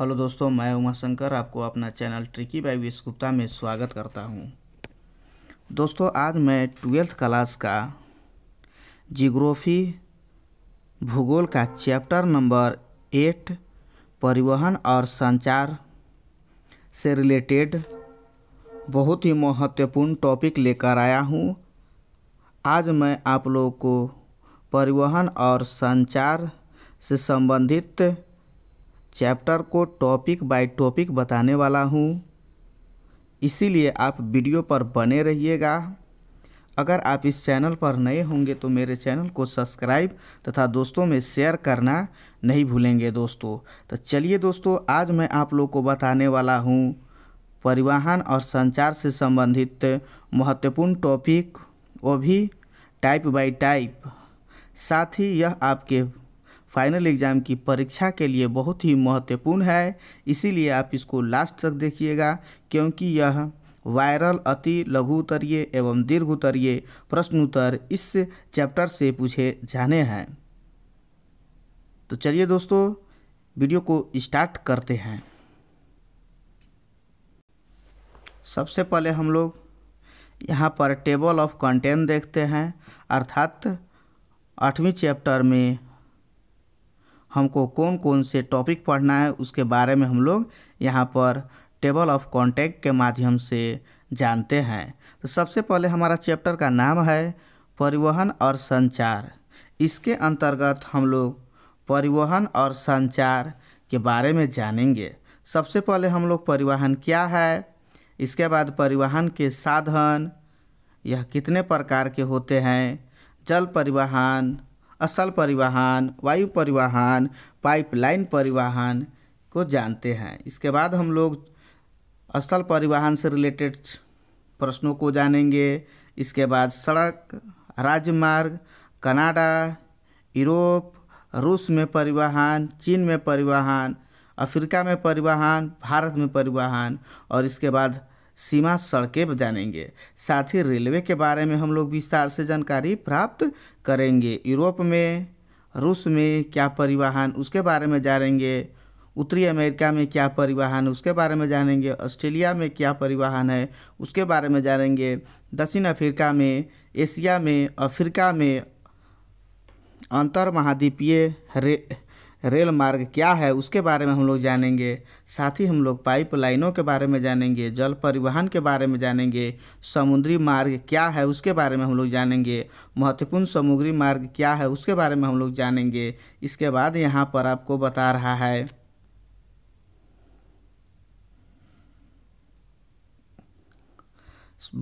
Hello दोस्तों मैं उमा शंकर आपको अपना channel tricky by Vish Gupta में स्वागत करता हूं। दोस्तों आज मैं ट्वेल्थ क्लास का जिग्रोफी भूगोल का चैप्टर नंबर एट परिवहन और संचार से रिलेटेड बहुत ही महत्वपूर्ण टॉपिक लेकर आया हूं। आज मैं आप लोगों को परिवहन और संचार से संबंधित चैप्टर को टॉपिक बाय टॉपिक बताने वाला हूँ इसीलिए आप वीडियो पर बने रहिएगा अगर आप इस चैनल पर नए होंगे तो मेरे चैनल को सब्सक्राइब तथा दोस्तों में शेयर करना नहीं भूलेंगे दोस्तों तो चलिए दोस्तों आज मैं आप लोग को बताने वाला हूँ परिवहन और संचार से संबंधित महत्वपूर्ण टॉपिक वो भी टाइप बाय टाइप साथ ही यह आपके फाइनल एग्ज़ाम की परीक्षा के लिए बहुत ही महत्वपूर्ण है इसीलिए आप इसको लास्ट तक देखिएगा क्योंकि यह वायरल अति लघु उत्तरीय एवं दीर्घ उत्तरीय प्रश्न उत्तर इस चैप्टर से पूछे जाने हैं तो चलिए दोस्तों वीडियो को स्टार्ट करते हैं सबसे पहले हम लोग यहाँ पर टेबल ऑफ कंटेंट देखते हैं अर्थात आठवीं चैप्टर में हमको कौन कौन से टॉपिक पढ़ना है उसके बारे में हम लोग यहाँ पर टेबल ऑफ कॉन्टैक्ट के माध्यम से जानते हैं तो सबसे पहले हमारा चैप्टर का नाम है परिवहन और संचार इसके अंतर्गत हम लोग परिवहन और संचार के बारे में जानेंगे सबसे पहले हम लोग परिवहन क्या है इसके बाद परिवहन के साधन यह कितने प्रकार के होते हैं जल परिवहन स्थल परिवहन वायु परिवहन पाइपलाइन परिवहन को जानते हैं इसके बाद हम लोग स्थल परिवहन से रिलेटेड प्रश्नों को जानेंगे इसके बाद सड़क राजमार्ग कनाडा यूरोप रूस में परिवहन चीन में परिवहन अफ्रीका में परिवहन भारत में परिवहन और इसके बाद सीमा सड़कें जानेंगे साथ ही रेलवे के बारे में हम लोग विस्तार से जानकारी प्राप्त करेंगे यूरोप में रूस में क्या परिवहन उसके बारे में जानेंगे उत्तरी अमेरिका में क्या परिवहन उसके बारे में जानेंगे ऑस्ट्रेलिया में क्या परिवहन है उसके बारे में जानेंगे दक्षिण अफ्रीका में एशिया में अफ्रीका में अंतर महाद्वीपीय रे रेल मार्ग क्या है उसके बारे में हम लोग जानेंगे साथ ही हम लोग पाइपलाइनों के बारे में जानेंगे जल परिवहन के बारे में जानेंगे समुद्री मार्ग क्या है उसके बारे में हम लोग जानेंगे महत्वपूर्ण समुद्री मार्ग क्या है उसके बारे में हम लोग जानेंगे इसके बाद यहाँ पर आपको बता रहा है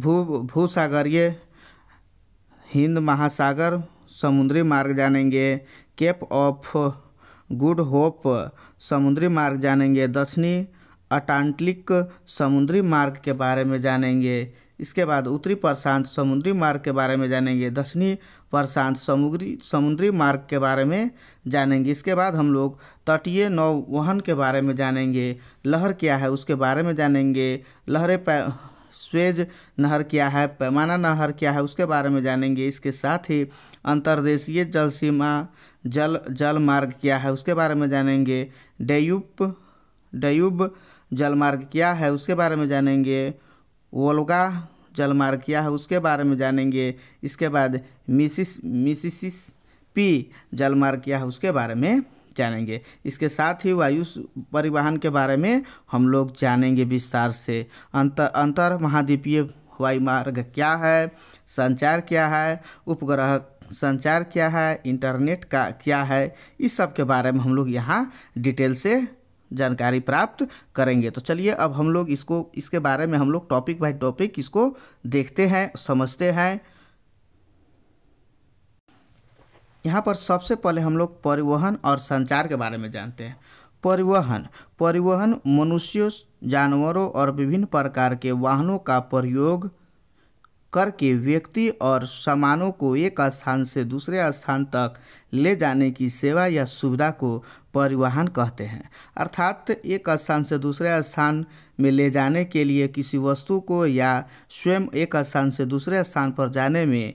भू भूसागरीय हिंद महासागर समुद्री मार्ग जानेंगे केप ऑफ गुड होप समुद्री मार्ग जानेंगे दक्षिणी अटांटलिक समुद्री मार्ग के बारे में जानेंगे इसके बाद उत्तरी प्रशांत समुद्री मार्ग के बारे में जानेंगे दक्षिणी प्रशांत समुद्री समुद्री मार्ग के बारे में जानेंगे इसके बाद हम लोग तटीय नौवहन के बारे में जानेंगे लहर क्या है उसके बारे में जानेंगे लहरें पै स्वेज नहर क्या है पैमाना नहर क्या है उसके बारे में जानेंगे इसके साथ ही अंतर्देशीय जल सीमा जल जल मार्ग क्या है उसके बारे में जानेंगे डयूब डयूब जल मार्ग क्या है उसके बारे में जानेंगे वोलगा जल मार्ग क्या है उसके बारे में जानेंगे इसके बाद मिसिस मिसिसिस पी जल मार्ग क्या है उसके बारे में जानेंगे इसके साथ ही वायु परिवहन के बारे में हम लोग जानेंगे विस्तार से अंतर अंतर महाद्वीपीय वायु मार्ग क्या है संचार क्या है उपग्रह संचार क्या है इंटरनेट का क्या है इस सब के बारे में हम लोग यहाँ डिटेल से जानकारी प्राप्त करेंगे तो चलिए अब हम लोग इसको इसके बारे में हम लोग टॉपिक बाय टॉपिक इसको देखते हैं समझते हैं यहाँ पर सबसे पहले हम लोग परिवहन और संचार के बारे में जानते हैं परिवहन परिवहन मनुष्यों जानवरों और विभिन्न प्रकार के वाहनों का प्रयोग करके व्यक्ति और सामानों को एक स्थान से दूसरे स्थान तक ले जाने की सेवा या सुविधा को परिवहन कहते हैं अर्थात एक स्थान से दूसरे स्थान में ले जाने के लिए किसी वस्तु को या स्वयं एक स्थान से दूसरे स्थान पर जाने में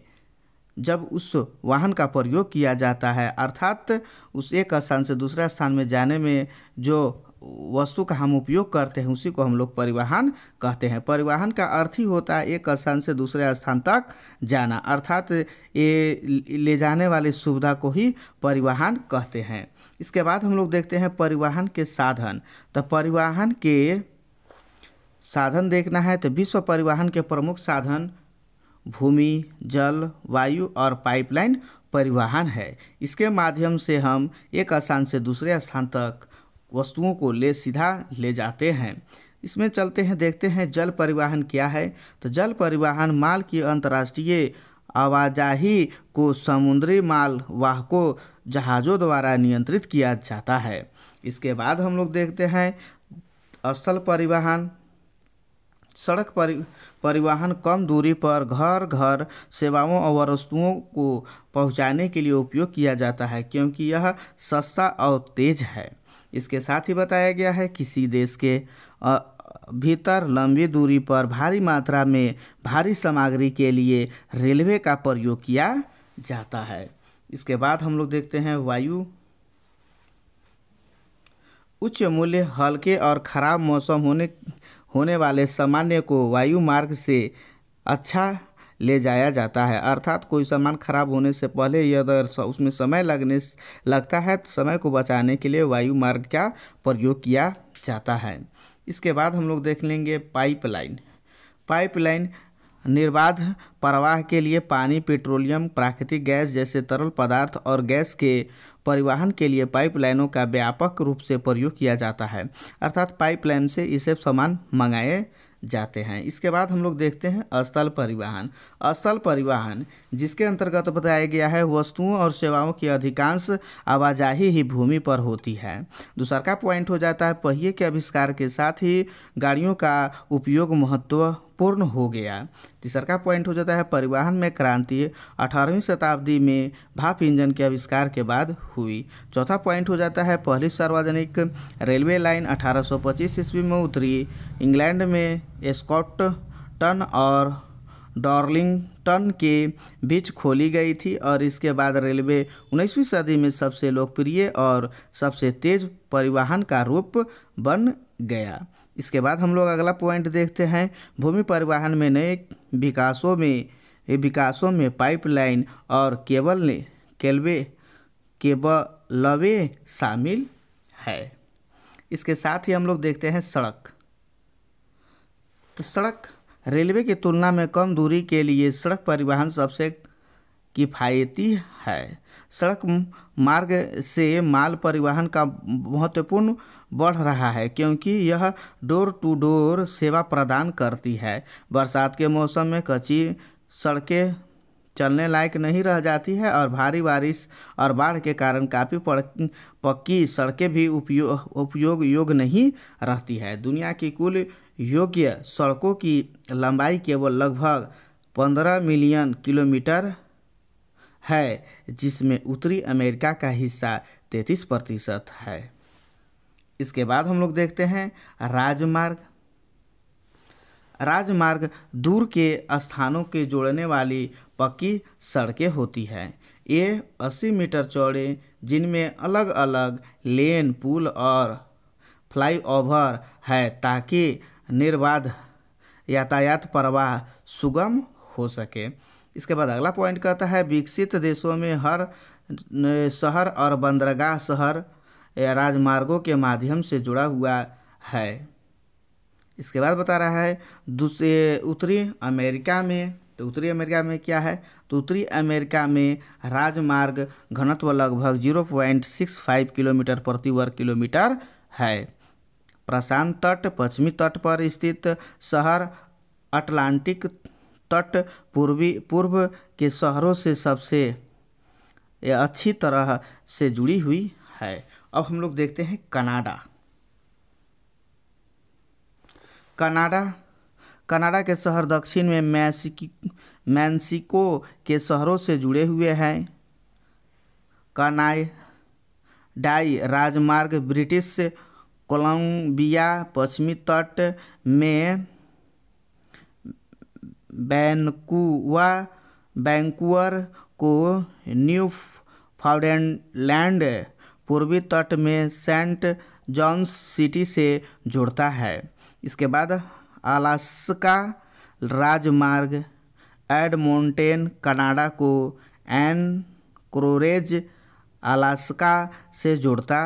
जब उस वाहन का प्रयोग किया जाता है अर्थात उस एक स्थान से दूसरे स्थान में जाने में जो वस्तु का हम उपयोग करते हैं उसी को हम लोग परिवहन कहते हैं परिवहन का अर्थ ही होता है एक स्थान से दूसरे स्थान तक जाना अर्थात ये ले जाने वाली सुविधा को ही परिवहन कहते हैं इसके बाद हम लोग देखते हैं परिवहन के साधन तो परिवहन के साधन देखना है तो विश्व परिवहन के प्रमुख साधन भूमि जल वायु और पाइपलाइन परिवहन है इसके माध्यम से हम एक स्थान से दूसरे स्थान तक वस्तुओं को ले सीधा ले जाते हैं इसमें चलते हैं देखते हैं जल परिवहन क्या है तो जल परिवहन माल की अंतर्राष्ट्रीय आवाजाही को समुद्री माल वाहकों जहाज़ों द्वारा नियंत्रित किया जाता है इसके बाद हम लोग देखते हैं असल परिवहन सड़क परि परिवहन कम दूरी पर घर घर सेवाओं और वस्तुओं को पहुंचाने के लिए उपयोग किया जाता है क्योंकि यह सस्ता और तेज है इसके साथ ही बताया गया है किसी देश के भीतर लंबी दूरी पर भारी मात्रा में भारी सामग्री के लिए रेलवे का प्रयोग किया जाता है इसके बाद हम लोग देखते हैं वायु उच्च मूल्य हल्के और ख़राब मौसम होने होने वाले सामान्य को वायु मार्ग से अच्छा ले जाया जाता है अर्थात कोई सामान खराब होने से पहले यदि उसमें समय लगने लगता है तो समय को बचाने के लिए वायु मार्ग का प्रयोग किया जाता है इसके बाद हम लोग देख लेंगे पाइपलाइन पाइपलाइन निर्बाध प्रवाह के लिए पानी पेट्रोलियम प्राकृतिक गैस जैसे तरल पदार्थ और गैस के परिवहन के लिए पाइपलाइनों का व्यापक रूप से प्रयोग किया जाता है अर्थात पाइपलाइन से इसे सामान मंगाए जाते हैं इसके बाद हम लोग देखते हैं स्थल परिवहन स्थल परिवहन जिसके अंतर्गत बताया गया है वस्तुओं और सेवाओं की अधिकांश आवाजाही ही भूमि पर होती है दूसर का पॉइंट हो जाता है पहिए के आविष्कार के साथ ही गाड़ियों का उपयोग महत्व पूर्ण हो गया तीसरा का पॉइंट हो जाता है परिवहन में क्रांति अठारहवीं शताब्दी में भाप इंजन के आविष्कार के बाद हुई चौथा पॉइंट हो जाता है पहली सार्वजनिक रेलवे लाइन 1825 ईस्वी में उतरी इंग्लैंड में स्कॉटन और डॉर्लिंगटन के बीच खोली गई थी और इसके बाद रेलवे 19वीं सदी में सबसे लोकप्रिय और सबसे तेज परिवहन का रूप बन गया इसके बाद हम लोग अगला पॉइंट देखते हैं भूमि परिवहन में नए विकासों में विकासों में पाइपलाइन और केबल ने केलवे केबलवे शामिल है इसके साथ ही हम लोग देखते हैं सड़क तो सड़क रेलवे की तुलना में कम दूरी के लिए सड़क परिवहन सबसे किफ़ायती है सड़क मार्ग से माल परिवहन का महत्वपूर्ण बढ़ रहा है क्योंकि यह डोर टू डोर सेवा प्रदान करती है बरसात के मौसम में कच्ची सड़कें चलने लायक नहीं रह जाती है और भारी बारिश और बाढ़ के कारण काफ़ी पक्की सड़कें भी उपयोग उपयोग योग्य नहीं रहती है दुनिया की कुल योग्य सड़कों की लंबाई केवल लगभग 15 मिलियन किलोमीटर है जिसमें उत्तरी अमेरिका का हिस्सा 33 प्रतिशत है इसके बाद हम लोग देखते हैं राजमार्ग राजमार्ग दूर के स्थानों के जोड़ने वाली पक्की सड़कें होती हैं ये 80 मीटर चौड़े जिनमें अलग अलग लेन पुल और फ्लाईओवर है ताकि निर्बाध यातायात प्रवाह सुगम हो सके इसके बाद अगला पॉइंट कहता है विकसित देशों में हर शहर और बंदरगाह शहर राजमार्गों के माध्यम से जुड़ा हुआ है इसके बाद बता रहा है दूसरे उत्तरी अमेरिका में तो उत्तरी अमेरिका में क्या है तो उत्तरी अमेरिका में राजमार्ग घनत्व लगभग zero point six five kilometre प्रति वर्ग किलोमीटर है प्रशांत तट पश्चिमी तट पर स्थित शहर अटलांटिक तट पूर्वी पूर्व के शहरों से सबसे अच्छी तरह से जुड़ी हुई है अब हम लोग देखते हैं कनाडा कनाडा कनाडा के शहर दक्षिण में मैसिकी मैंसिको के शहरों से जुड़े हुए हैं डाई राजमार्ग ब्रिटिश कोलंबिया पश्चिमी तट में बैनकुआ बैंकुअर को न्यू फाउंडलैंड पूर्वी तट में सेंट जॉन्स सिटी से जोड़ता है इसके बाद अलास्का राजमार्ग एडमोंटेन कनाडा को एन क्रोरेज अलास्का से जोड़ता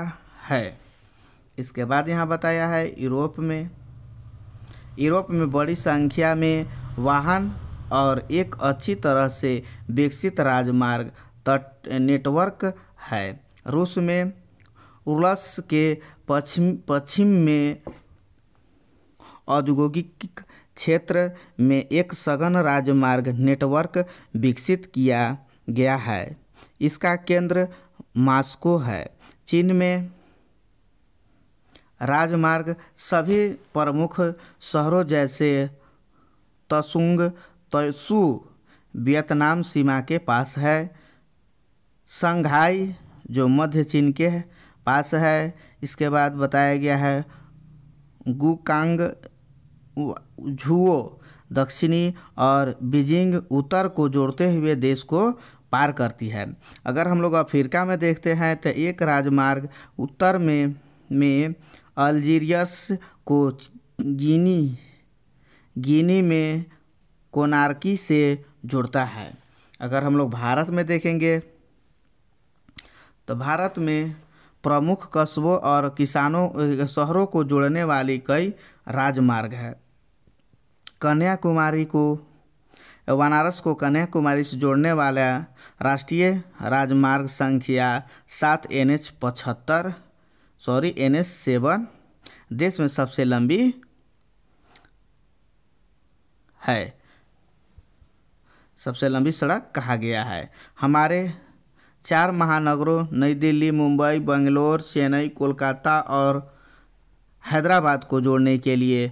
है इसके बाद यहाँ बताया है यूरोप में यूरोप में बड़ी संख्या में वाहन और एक अच्छी तरह से विकसित राजमार्ग तट नेटवर्क है रूस में उलस के पश्चिम पश्चिम में औद्योगिक क्षेत्र में एक सघन राजमार्ग नेटवर्क विकसित किया गया है इसका केंद्र मास्को है चीन में राजमार्ग सभी प्रमुख शहरों जैसे तसुंग तसु वियतनाम सीमा के पास है संघाई जो मध्य चीन के पास है इसके बाद बताया गया है गुकांग झुओ दक्षिणी और बीजिंग उत्तर को जोड़ते हुए देश को पार करती है अगर हम लोग अफ्रीका में देखते हैं तो एक राजमार्ग उत्तर में में अल्जीरियस को गिनी गिनी में कोनार्की से जुड़ता है अगर हम लोग भारत में देखेंगे तो भारत में प्रमुख कस्बों और किसानों शहरों को जोड़ने वाली कई राजमार्ग है कन्याकुमारी को बनारस को कन्याकुमारी से जोड़ने वाला राष्ट्रीय राजमार्ग संख्या सात एन एच पचहत्तर सॉरी एन एस सेवन देश में सबसे लंबी है सबसे लंबी सड़क कहा गया है हमारे चार महानगरों नई दिल्ली मुंबई बंगलोर चेन्नई कोलकाता और हैदराबाद को जोड़ने के लिए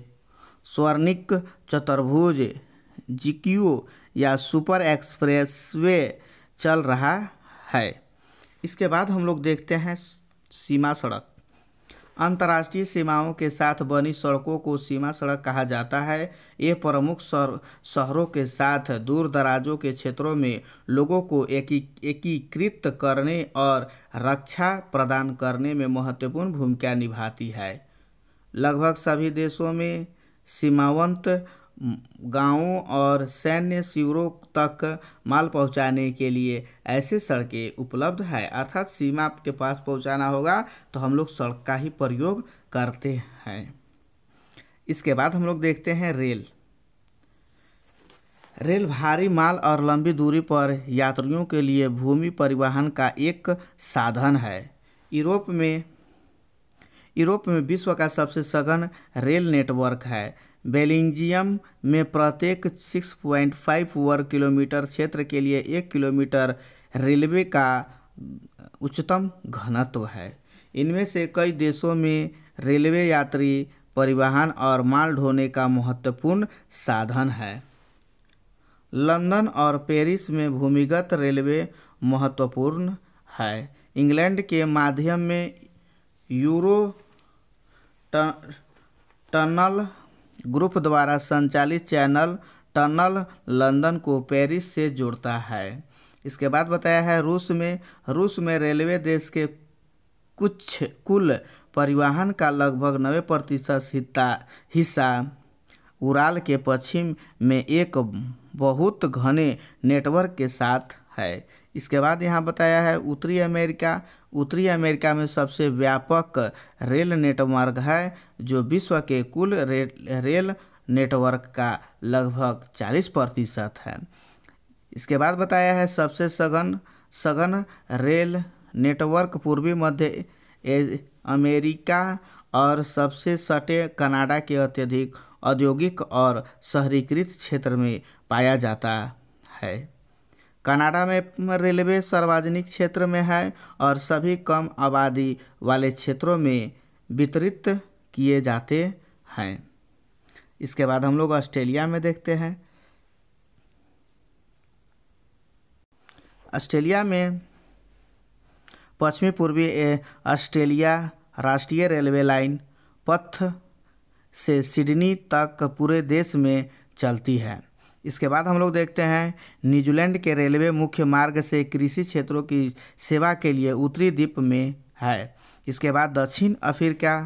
स्वर्णिक चतुर्भुज जी या सुपर एक्सप्रेसवे चल रहा है इसके बाद हम लोग देखते हैं सीमा सड़क अंतर्राष्ट्रीय सीमाओं के साथ बनी सड़कों को सीमा सड़क कहा जाता है ये प्रमुख शहरों के साथ दूर दराजों के क्षेत्रों में लोगों को एकी एकीकृत करने और रक्षा प्रदान करने में महत्वपूर्ण भूमिका निभाती है लगभग सभी देशों में सीमावंत गांवों और सैन्य शिविरों तक माल पहुंचाने के लिए ऐसे सड़कें उपलब्ध है अर्थात सीमा के पास पहुंचाना होगा तो हम लोग सड़क का ही प्रयोग करते हैं इसके बाद हम लोग देखते हैं रेल रेल भारी माल और लंबी दूरी पर यात्रियों के लिए भूमि परिवहन का एक साधन है यूरोप में यूरोप में विश्व का सबसे सघन रेल नेटवर्क है बेलिंजियम में प्रत्येक 6.5 वर्ग किलोमीटर क्षेत्र के लिए एक किलोमीटर रेलवे का उच्चतम घनत्व है इनमें से कई देशों में रेलवे यात्री परिवहन और माल ढोने का महत्वपूर्ण साधन है लंदन और पेरिस में भूमिगत रेलवे महत्वपूर्ण है इंग्लैंड के माध्यम में यूरो टनल ग्रुप द्वारा संचालित चैनल टनल लंदन को पेरिस से जोड़ता है इसके बाद बताया है रूस में रूस में रेलवे देश के कुछ कुल परिवहन का लगभग नब्बे प्रतिशत हिस्सा हिस्सा उराल के पश्चिम में एक बहुत घने नेटवर्क के साथ है इसके बाद यहाँ बताया है उत्तरी अमेरिका उत्तरी अमेरिका में सबसे व्यापक रेल नेटवर्क है जो विश्व के कुल रे, रेल नेटवर्क का लगभग 40 प्रतिशत है इसके बाद बताया है सबसे सघन सघन रेल नेटवर्क पूर्वी मध्य अमेरिका और सबसे सटे कनाडा के अत्यधिक औद्योगिक और शहरीकृत क्षेत्र में पाया जाता है कनाडा में रेलवे सार्वजनिक क्षेत्र में है और सभी कम आबादी वाले क्षेत्रों में वितरित किए जाते हैं इसके बाद हम लोग ऑस्ट्रेलिया में देखते हैं ऑस्ट्रेलिया में पश्चिमी पूर्वी ऑस्ट्रेलिया राष्ट्रीय रेलवे लाइन पथ से सिडनी तक पूरे देश में चलती है इसके बाद हम लोग देखते हैं न्यूजीलैंड के रेलवे मुख्य मार्ग से कृषि क्षेत्रों की सेवा के लिए उत्तरी द्वीप में है इसके बाद दक्षिण अफ्रीका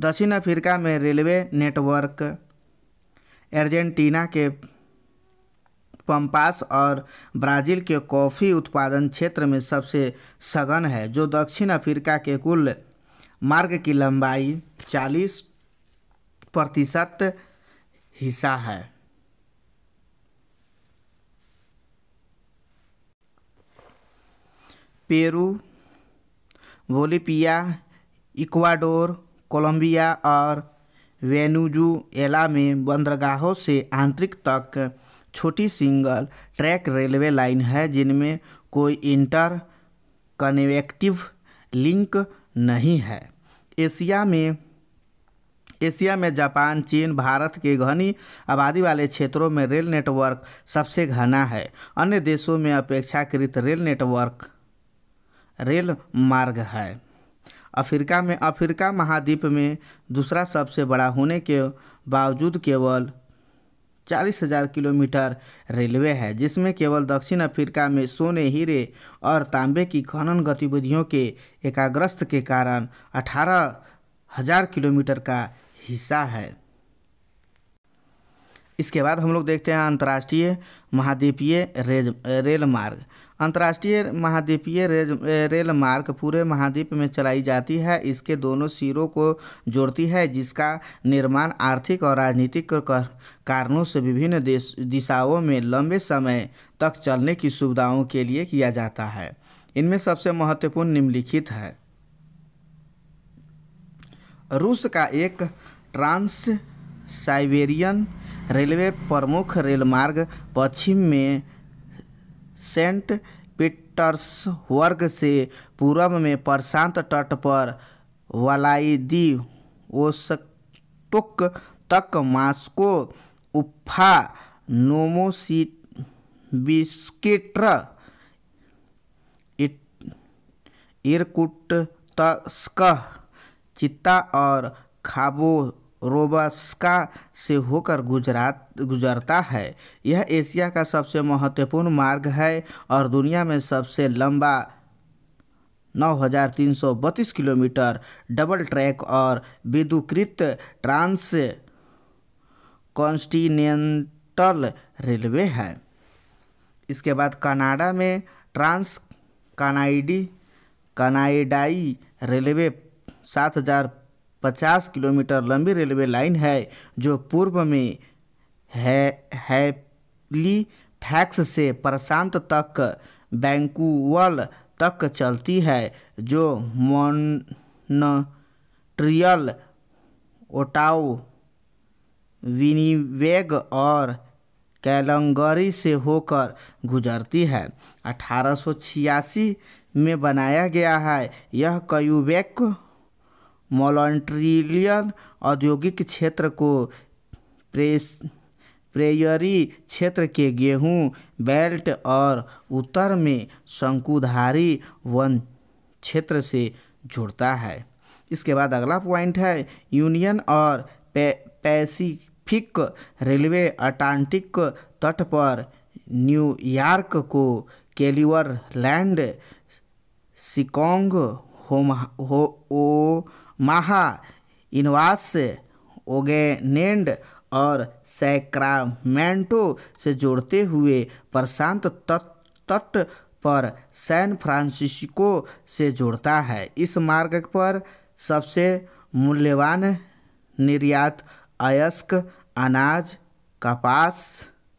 दक्षिण अफ्रीका में रेलवे नेटवर्क अर्जेंटीना के पम्पास और ब्राज़ील के कॉफ़ी उत्पादन क्षेत्र में सबसे सघन है जो दक्षिण अफ्रीका के कुल मार्ग की लंबाई 40 प्रतिशत हिस्सा है पेरू बोलिपिया इक्वाडोर कोलंबिया और वेनुजुएला में बंदरगाहों से आंतरिक तक छोटी सिंगल ट्रैक रेलवे लाइन है जिनमें कोई इंटर कनेक्टिव लिंक नहीं है एशिया में एशिया में जापान चीन भारत के घनी आबादी वाले क्षेत्रों में रेल नेटवर्क सबसे घना है अन्य देशों में अपेक्षाकृत रेल नेटवर्क रेल मार्ग है अफ्रीका में अफ्रीका महाद्वीप में दूसरा सबसे बड़ा होने के बावजूद केवल चालीस हजार किलोमीटर रेलवे है जिसमें केवल दक्षिण अफ्रीका में सोने हीरे और तांबे की खनन गतिविधियों के एकाग्रस्त के कारण अठारह हजार किलोमीटर का हिस्सा है इसके बाद हम लोग देखते हैं अंतर्राष्ट्रीय महाद्वीपीय रेज रेल मार्ग अंतर्राष्ट्रीय महाद्वीपीय रेज रेल मार्ग पूरे महाद्वीप में चलाई जाती है इसके दोनों सिरों को जोड़ती है जिसका निर्माण आर्थिक और राजनीतिक कारणों से विभिन्न दिशाओं में लंबे समय तक चलने की सुविधाओं के लिए किया जाता है इनमें सबसे महत्वपूर्ण निम्नलिखित है रूस का एक ट्रांस साइबेरियन रेलवे प्रमुख रेलमार्ग पश्चिम में सेंट पीटर्सबर्ग से पूर्व में प्रशांत तट पर वलाइदी ओसटुक तक मास्को उफा नोमोसी बिस्किट्र इरकुट तस्क चित्ता और खाबो रोबस्का से होकर गुजरात गुजरता है यह एशिया का सबसे महत्वपूर्ण मार्ग है और दुनिया में सबसे लंबा 9,332 किलोमीटर डबल ट्रैक और विद्युकृत ट्रांस कॉन्स्टिनेंटल रेलवे है इसके बाद कनाडा में ट्रांस कनाइडी कनाइडाई रेलवे सात हज़ार 50 किलोमीटर लंबी रेलवे लाइन है जो पूर्व में है हैलीफैक्स से प्रशांत तक बैंकुवल तक चलती है जो मॉन्ट्रियल ओटाओ विनीवेग और कैलंगरी से होकर गुजरती है 1886 में बनाया गया है यह क्यूबेक मॉन्ट्रियल औद्योगिक क्षेत्र को प्रेस प्रेयरी क्षेत्र के गेहूं बेल्ट और उत्तर में शंकुधारी वन क्षेत्र से जुड़ता है इसके बाद अगला पॉइंट है यूनियन और पैसिफिक रेलवे अटलांटिक तट पर न्यूयॉर्क को केलिवर लैंड सिकोंग होम हो ओ माहा इनवास ओगेनेंड और सैक्रामेंटो से जोड़ते हुए प्रशांत तट पर सैन फ्रांसिस्को से जोड़ता है इस मार्ग पर सबसे मूल्यवान निर्यात अयस्क अनाज कपास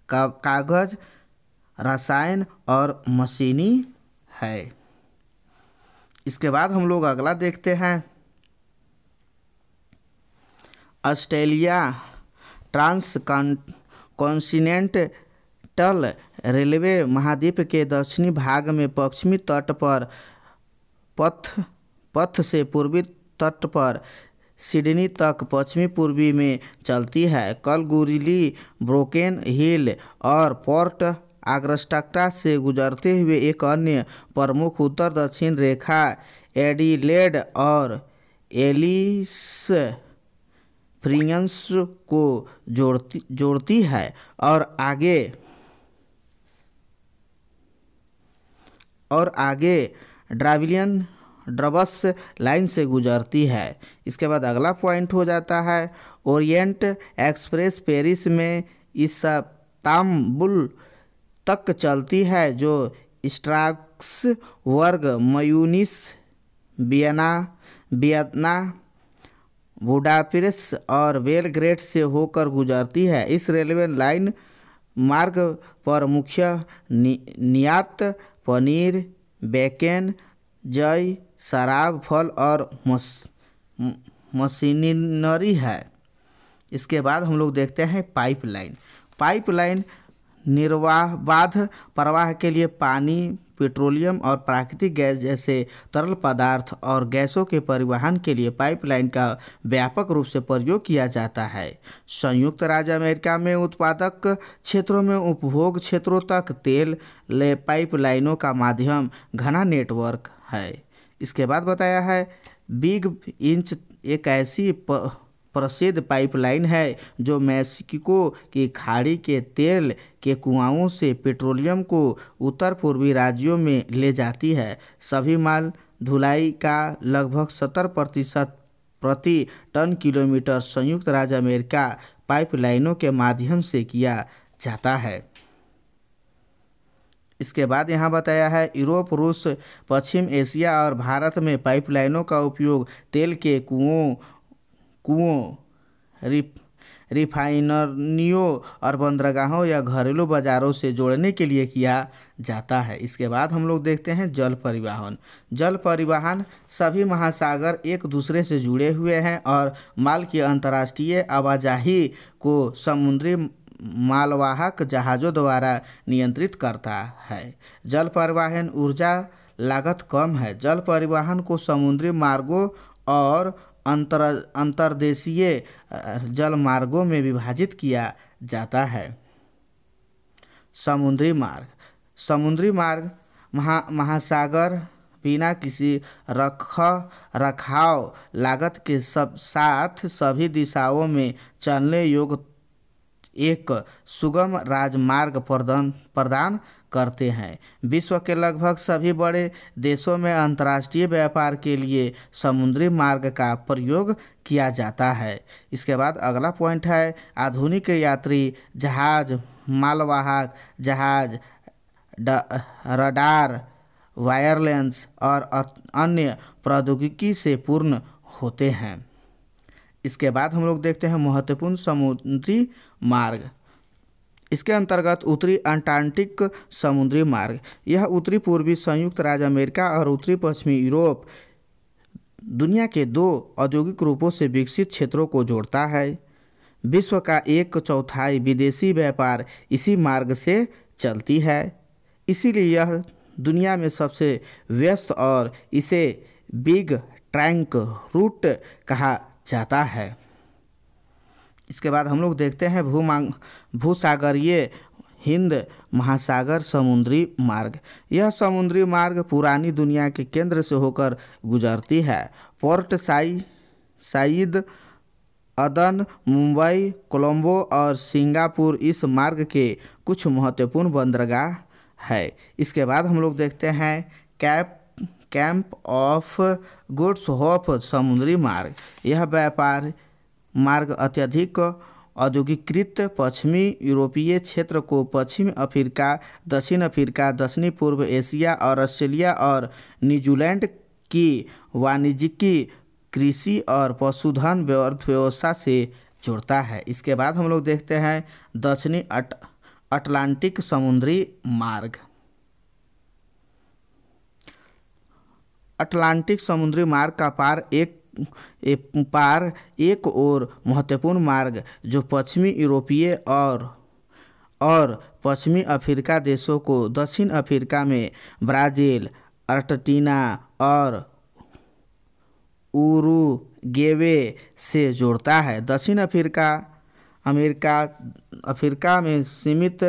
का, कागज रसायन और मशीनी है इसके बाद हम लोग अगला देखते हैं ऑस्ट्रेलिया ट्रांस कॉन्टिनेंटल रेलवे महाद्वीप के दक्षिणी भाग में पश्चिमी तट पर पथ पथ से पूर्वी तट पर सिडनी तक पश्चिमी पूर्वी में चलती है कलगुरिली ब्रोकेन हिल और पोर्ट आग्रस्टक्टा से गुजरते हुए एक अन्य प्रमुख उत्तर दक्षिण रेखा एडिलेड और एलिस प्रियंस को जोड़ती जोड़ती है और आगे और आगे ड्राविलियन ड्रबस लाइन से गुजरती है इसके बाद अगला पॉइंट हो जाता है ओरिएंट एक्सप्रेस पेरिस में इस ताम्बुल तक चलती है जो स्ट्राक्स वर्ग मयूनिस बियना बियतना बुडापिरस और बेलग्रेड से होकर गुजरती है इस रेलवे लाइन मार्ग पर मुख्य नि, नियात पनीर बेकन जय शराब फल और मस मशीनरी है इसके बाद हम लोग देखते हैं पाइपलाइन पाइपलाइन निर्वाह बाध प्रवाह के लिए पानी पेट्रोलियम और प्राकृतिक गैस जैसे तरल पदार्थ और गैसों के परिवहन के लिए पाइपलाइन का व्यापक रूप से प्रयोग किया जाता है संयुक्त राज्य अमेरिका में उत्पादक क्षेत्रों में उपभोग क्षेत्रों तक तेल ले पाइपलाइनों का माध्यम घना नेटवर्क है इसके बाद बताया है बिग इंच एक ऐसी प्रसिद्ध पाइपलाइन है जो मैक्सिको की खाड़ी के तेल के कुआओं से पेट्रोलियम को उत्तर पूर्वी राज्यों में ले जाती है सभी माल धुलाई का लगभग सत्तर प्रतिशत प्रति टन किलोमीटर संयुक्त राज्य अमेरिका पाइपलाइनों के माध्यम से किया जाता है इसके बाद यहाँ बताया है यूरोप रूस पश्चिम एशिया और भारत में पाइपलाइनों का उपयोग तेल के कुओं कुओं रिफाइनरियों और बंदरगाहों या घरेलू बाज़ारों से जोड़ने के लिए किया जाता है इसके बाद हम लोग देखते हैं जल परिवहन जल परिवहन सभी महासागर एक दूसरे से जुड़े हुए हैं और माल की अंतर्राष्ट्रीय आवाजाही को समुद्री मालवाहक जहाज़ों द्वारा नियंत्रित करता है जल परिवहन ऊर्जा लागत कम है जल परिवहन को समुद्री मार्गों और अंतर अंतर्देशीय जल मार्गों में विभाजित किया जाता है समुद्री मार्ग समुद्री मार्ग महा महासागर बिना किसी रख रखाव लागत के सब साथ सभी दिशाओं में चलने योग्य एक सुगम राजमार्ग प्रदान प्रदान करते हैं विश्व के लगभग सभी बड़े देशों में अंतर्राष्ट्रीय व्यापार के लिए समुद्री मार्ग का प्रयोग किया जाता है इसके बाद अगला पॉइंट है आधुनिक यात्री जहाज मालवाहक जहाज रडार वायरलेंस और अन्य प्रौद्योगिकी से पूर्ण होते हैं इसके बाद हम लोग देखते हैं महत्वपूर्ण समुद्री मार्ग इसके अंतर्गत उत्तरी अंटार्कटिक समुद्री मार्ग यह उत्तरी पूर्वी संयुक्त राज्य अमेरिका और उत्तरी पश्चिमी यूरोप दुनिया के दो औद्योगिक रूपों से विकसित क्षेत्रों को जोड़ता है विश्व का एक चौथाई विदेशी व्यापार इसी मार्ग से चलती है इसीलिए यह दुनिया में सबसे व्यस्त और इसे बिग ट्रैंक रूट कहा जाता है इसके बाद हम लोग देखते हैं भू मांग भूसागरीय हिंद महासागर समुद्री मार्ग यह समुद्री मार्ग पुरानी दुनिया के केंद्र से होकर गुजरती है पोर्ट साई साइद अदन मुंबई कोलंबो और सिंगापुर इस मार्ग के कुछ महत्वपूर्ण बंदरगाह है इसके बाद हम लोग देखते हैं cape Cape of Good Hope समुद्री मार्ग यह व्यापार मार्ग अत्यधिक औद्योगिकृत पश्चिमी यूरोपीय क्षेत्र को पश्चिम अफ्रीका दक्षिण अफ्रीका दक्षिणी पूर्व एशिया और ऑस्ट्रेलिया और न्यूजीलैंड की वाणिज्यिकी कृषि और पशुधन अर्थव्यवस्था से जुड़ता है इसके बाद हम लोग देखते हैं दक्षिणी अट अटलांटिक समुद्री मार्ग अटलांटिक समुद्री मार्ग का पार एक पार एक और महत्वपूर्ण मार्ग जो पश्चिमी यूरोपीय और और पश्चिमी अफ्रीका देशों को दक्षिण अफ्रीका में ब्राज़ील अर्टीना और उरुगेवे से जोड़ता है दक्षिण अफ्रीका अमेरिका अफ्रीका में सीमित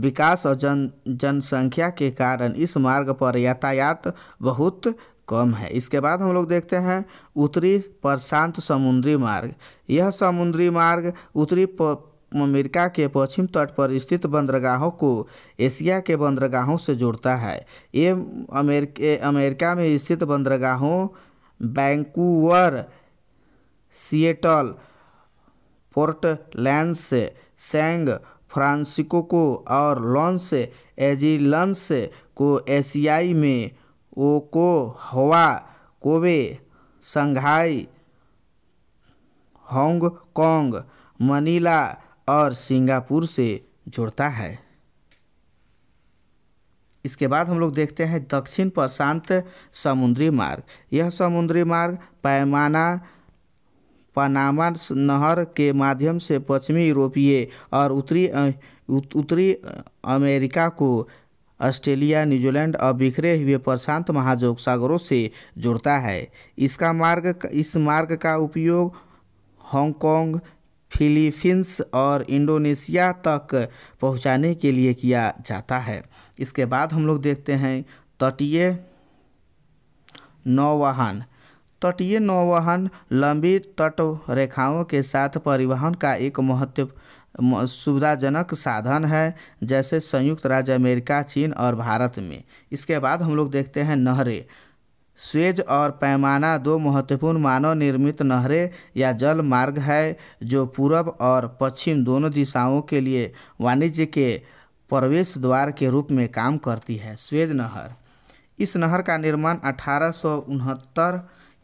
विकास और जन जनसंख्या के कारण इस मार्ग पर यातायात बहुत कम है इसके बाद हम लोग देखते हैं उत्तरी प्रशांत समुद्री मार्ग यह समुद्री मार्ग उत्तरी अमेरिका के पश्चिम तट पर स्थित बंदरगाहों को एशिया के बंदरगाहों से जोड़ता है ये अमेरिके अमेरिका में स्थित बंदरगाहों Vancouver Seattle Portland San Francisco को और लॉन्स एजिलंस को एशियाई में Yokohama Kobe Shanghai Hong Kong Manila और सिंगापुर से जुड़ता है इसके बाद हम लोग देखते हैं दक्षिण प्रशांत समुद्री मार्ग यह समुद्री मार्ग पैमाना पनामा नहर के माध्यम से पश्चिमी यूरोपीय और उत्तरी उत्तरी अमेरिका को ऑस्ट्रेलिया न्यूजीलैंड और बिखरे हुए प्रशांत महाजोग सागरों से जुड़ता है इसका मार्ग इस मार्ग का उपयोग हांगकांग फिलीपींस और इंडोनेशिया तक पहुंचाने के लिए किया जाता है इसके बाद हम लोग देखते हैं तटीय नौवाहन तटीय नौवाहन लंबी तट रेखाओं के साथ परिवहन का एक महत्व सुविधाजनक साधन है जैसे संयुक्त राज्य अमेरिका चीन और भारत में इसके बाद हम लोग देखते हैं नहरें स्वेज और पैमाना दो महत्वपूर्ण मानव निर्मित नहरें या जल मार्ग है जो पूरब और पश्चिम दोनों दिशाओं के लिए वाणिज्य के प्रवेश द्वार के रूप में काम करती है स्वेज नहर इस नहर का निर्माण अठारह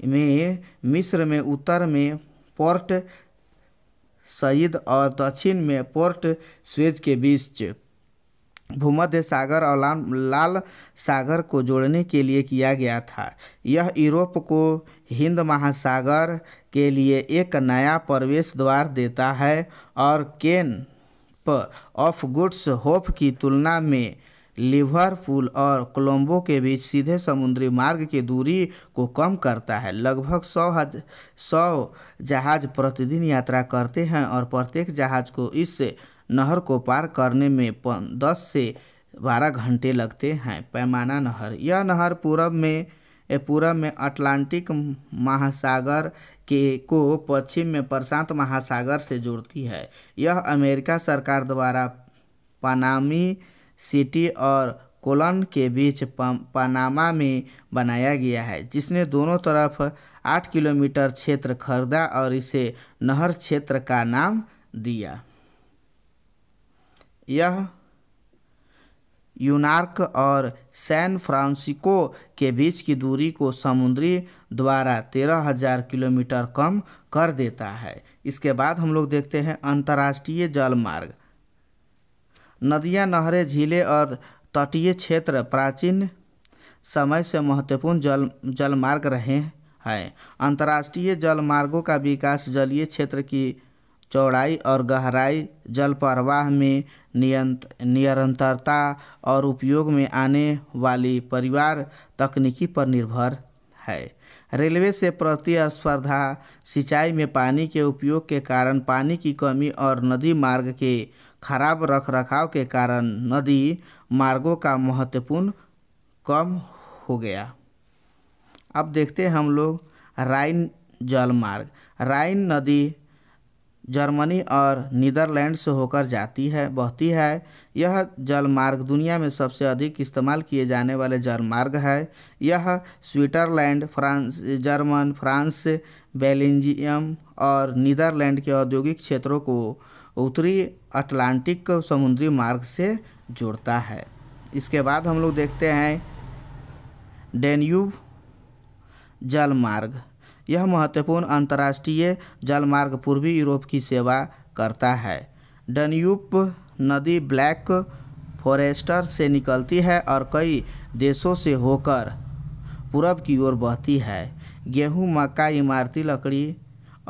में मिस्र में उत्तर में पोर्ट सईद और दक्षिण में पोर्ट स्वेज के बीच भूमध्य सागर और लाल लाल सागर को जोड़ने के लिए किया गया था यह यूरोप को हिंद महासागर के लिए एक नया प्रवेश द्वार देता है और केन ऑफ गुड्स होप की तुलना में लिवरपूल और कोलंबो के बीच सीधे समुद्री मार्ग की दूरी को कम करता है लगभग सौ हज सौ जहाज प्रतिदिन यात्रा करते हैं और प्रत्येक जहाज को इस नहर को पार करने में दस से बारह घंटे लगते हैं पैमाना नहर यह नहर पूरब में पूरब में अटलांटिक महासागर के को पश्चिम में प्रशांत महासागर से जोड़ती है यह अमेरिका सरकार द्वारा पानामी सिटी और कोलन के बीच पनामा में बनाया गया है जिसने दोनों तरफ आठ किलोमीटर क्षेत्र खरीदा और इसे नहर क्षेत्र का नाम दिया यह यूनार्क और सैन फ्रांसिस्को के बीच की दूरी को समुद्री द्वारा तेरह हजार किलोमीटर कम कर देता है इसके बाद हम लोग देखते हैं अंतर्राष्ट्रीय जलमार्ग नदियाँ नहरें झीलें और तटीय क्षेत्र प्राचीन समय से महत्वपूर्ण जल जलमार्ग रहे हैं अंतर्राष्ट्रीय जलमार्गों का विकास जलीय क्षेत्र की चौड़ाई और गहराई जल प्रवाह में नियंत निरंतरता और उपयोग में आने वाली परिवार तकनीकी पर निर्भर है रेलवे से प्रतिस्पर्धा सिंचाई में पानी के उपयोग के कारण पानी की कमी और नदी मार्ग के खराब रख रखाव के कारण नदी मार्गों का महत्वपूर्ण कम हो गया अब देखते हैं हम लोग राइन जल मार्ग राइन नदी जर्मनी और नीदरलैंड से होकर जाती है बहती है यह जल मार्ग दुनिया में सबसे अधिक इस्तेमाल किए जाने वाले जल मार्ग है यह Switzerland France German France Belgium और नीदरलैंड के औद्योगिक क्षेत्रों को उत्तरी अटलांटिक को समुद्री मार्ग से जोड़ता है इसके बाद हम लोग देखते हैं डेन्यूब जल मार्ग यह महत्वपूर्ण अंतर्राष्ट्रीय जल मार्ग पूर्वी यूरोप की सेवा करता है डेन्यूब नदी ब्लैक फॉरेस्टर से निकलती है और कई देशों से होकर पूरब की ओर बहती है गेहूं, मक्का इमारती लकड़ी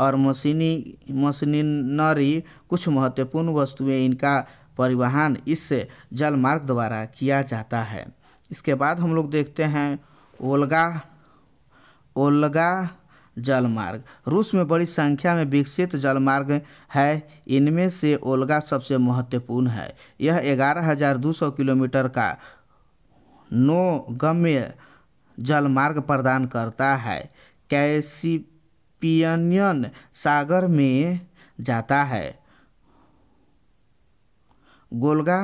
और मशीनी मशीनरी कुछ महत्वपूर्ण वस्तुएं इनका परिवहन इस जलमार्ग द्वारा किया जाता है इसके बाद हम लोग देखते हैं ओलगा ओलगा जलमार्ग रूस में बड़ी संख्या में विकसित जलमार्ग है इनमें से ओलगा सबसे महत्वपूर्ण है यह ग्यारह हज़ार दो सौ किलोमीटर का नौ गम्य जलमार्ग प्रदान करता है कैसी कैस्पियन सागर में जाता है गोलगा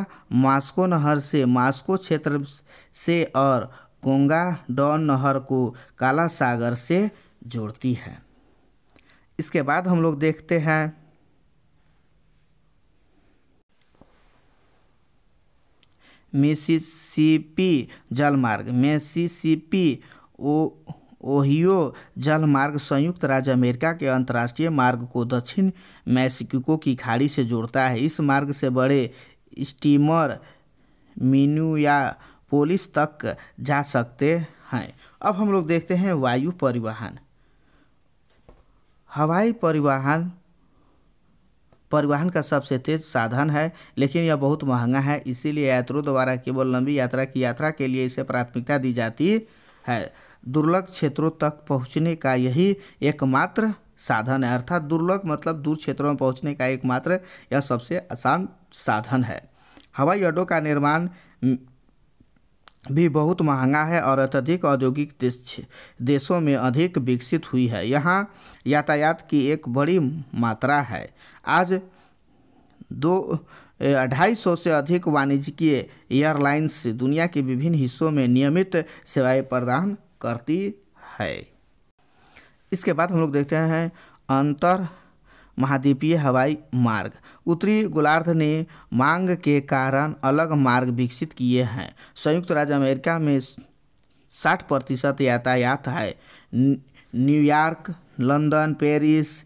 मास्को नहर से मास्को क्षेत्र से और गोंगा डॉन नहर को काला सागर से जोड़ती है इसके बाद हम लोग देखते हैं मिसिसिपी जलमार्ग मिसिसिपी ओ ओहियो जलमार्ग संयुक्त राज्य अमेरिका के अंतर्राष्ट्रीय मार्ग को दक्षिण मैक्सिको की खाड़ी से जोड़ता है इस मार्ग से बड़े स्टीमर पोलिस तक जा सकते हैं अब हम लोग देखते हैं वायु परिवहन हवाई परिवहन परिवहन का सबसे तेज साधन है लेकिन यह बहुत महंगा है इसीलिए यात्रियों द्वारा केवल लंबी यात्रा की यात्रा के लिए इसे प्राथमिकता दी जाती है दुर्लभ क्षेत्रों तक पहुँचने का यही एकमात्र साधन है अर्थात दुर्लभ मतलब दूर क्षेत्रों में पहुँचने का एकमात्र यह सबसे आसान साधन है हवाई अड्डों का निर्माण भी बहुत महंगा है और अत्यधिक औद्योगिक देश देशों में अधिक विकसित हुई है यहाँ यातायात की एक बड़ी मात्रा है आज दो ढाई सौ से अधिक वाणिज्यिक एयरलाइंस दुनिया के विभिन्न हिस्सों में नियमित सेवाएं प्रदान करती है इसके बाद हम लोग देखते हैं अंतर महाद्वीपीय हवाई मार्ग उत्तरी गोलार्ध ने मांग के कारण अलग मार्ग विकसित किए हैं संयुक्त राज्य अमेरिका में साठ प्रतिशत यातायात है New York London Paris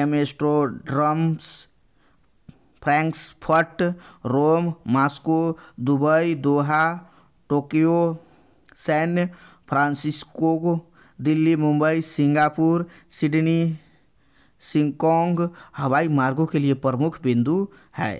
Amsterdam Frankfurt Rome Moscow Dubai Doha Tokyo San Francisco Delhi Mumbai Singapore Sydney Hong Kong हवाई मार्गों के लिए प्रमुख बिंदु है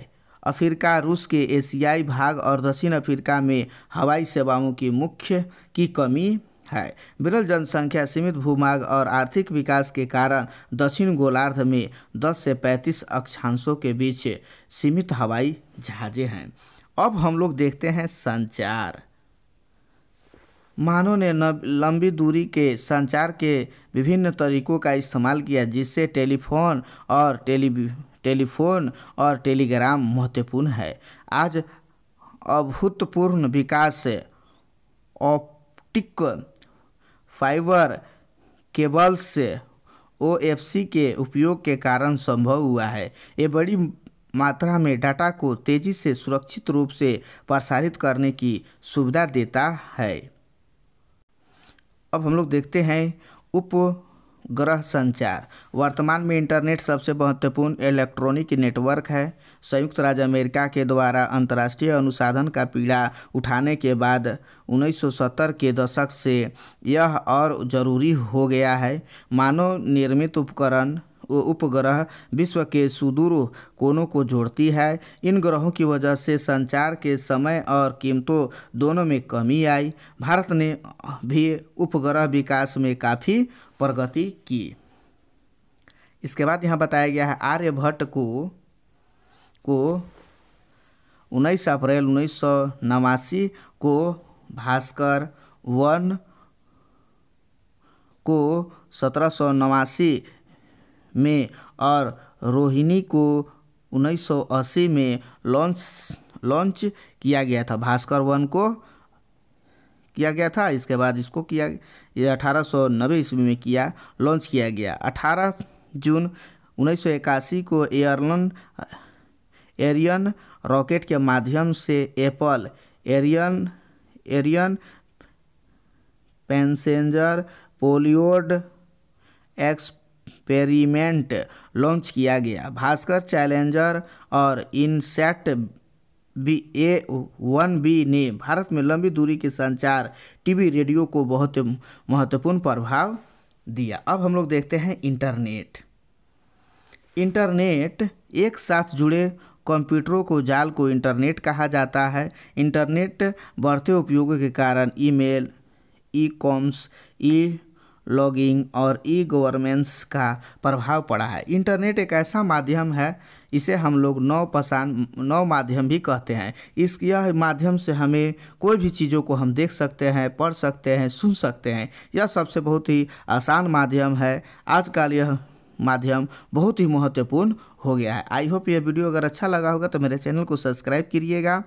अफ्रीका रूस के एशियाई भाग और दक्षिण अफ्रीका में हवाई सेवाओं की मुख्य की कमी है विरल जनसंख्या सीमित भूमार्ग और आर्थिक विकास के कारण दक्षिण गोलार्ध में 10 से 35 अक्षांशों के बीच सीमित हवाई जहाज़ें हैं अब हम लोग देखते हैं संचार मानव ने लंबी दूरी के संचार के विभिन्न तरीकों का इस्तेमाल किया जिससे टेलीफोन और टेली टेलीफोन और टेलीग्राम महत्वपूर्ण है आज अभूतपूर्ण विकास ऑप्टिक फाइबर केबल्स से ओ के उपयोग के कारण संभव हुआ है ये बड़ी मात्रा में डाटा को तेज़ी से सुरक्षित रूप से प्रसारित करने की सुविधा देता है अब हम लोग देखते हैं उप ग्रह संचार वर्तमान में इंटरनेट सबसे महत्वपूर्ण इलेक्ट्रॉनिक नेटवर्क है संयुक्त राज्य अमेरिका के द्वारा अंतर्राष्ट्रीय अनुसाधन का पीड़ा उठाने के बाद 1970 के दशक से यह और ज़रूरी हो गया है मानव निर्मित उपकरण उपग्रह विश्व के सुदूर कोनों को जोड़ती है इन ग्रहों की वजह से संचार के समय और कीमतों दोनों में कमी आई भारत ने भी उपग्रह विकास में काफ़ी प्रगति की इसके बाद यहाँ बताया गया है आर्यभट्ट को को उन्नीस अप्रैल उन्नीस को भास्कर वन को सत्रह सौ नवासी में और रोहिणी को 1980 में लॉन्च लॉन्च किया गया था भास्कर वन को किया गया था इसके बाद इसको किया ये अठारह सौ नब्बे ईस्वी में किया लॉन्च किया गया 18 जून उन्नीस को एयरलन एरियन रॉकेट के माध्यम से Apple Ariane Ariane passenger payload ex experiment launch किया गया भास्कर चैलेंजर और INSAT B A one B ने भारत में लंबी दूरी के संचार टीवी रेडियो को बहुत महत्वपूर्ण प्रभाव दिया अब हम लोग देखते हैं इंटरनेट इंटरनेट एक साथ जुड़े कंप्यूटरों को जाल को इंटरनेट कहा जाता है इंटरनेट बढ़ते उपयोग के कारण email e comms e logging और ई गवर्नेंस का प्रभाव पड़ा है इंटरनेट एक ऐसा माध्यम है इसे हम लोग नौ पसान नौ माध्यम भी कहते हैं इस यह माध्यम से हमें कोई भी चीज़ों को हम देख सकते हैं पढ़ सकते हैं सुन सकते हैं यह सबसे बहुत ही आसान माध्यम है आजकल यह माध्यम बहुत ही महत्वपूर्ण हो गया है आई होप यह वीडियो अगर अच्छा लगा होगा तो मेरे चैनल को सब्सक्राइब करिएगा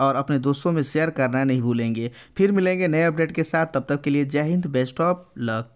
और अपने दोस्तों में शेयर करना नहीं भूलेंगे फिर मिलेंगे नए अपडेट के साथ तब तक के लिए जय हिंद बेस्ट ऑफ लक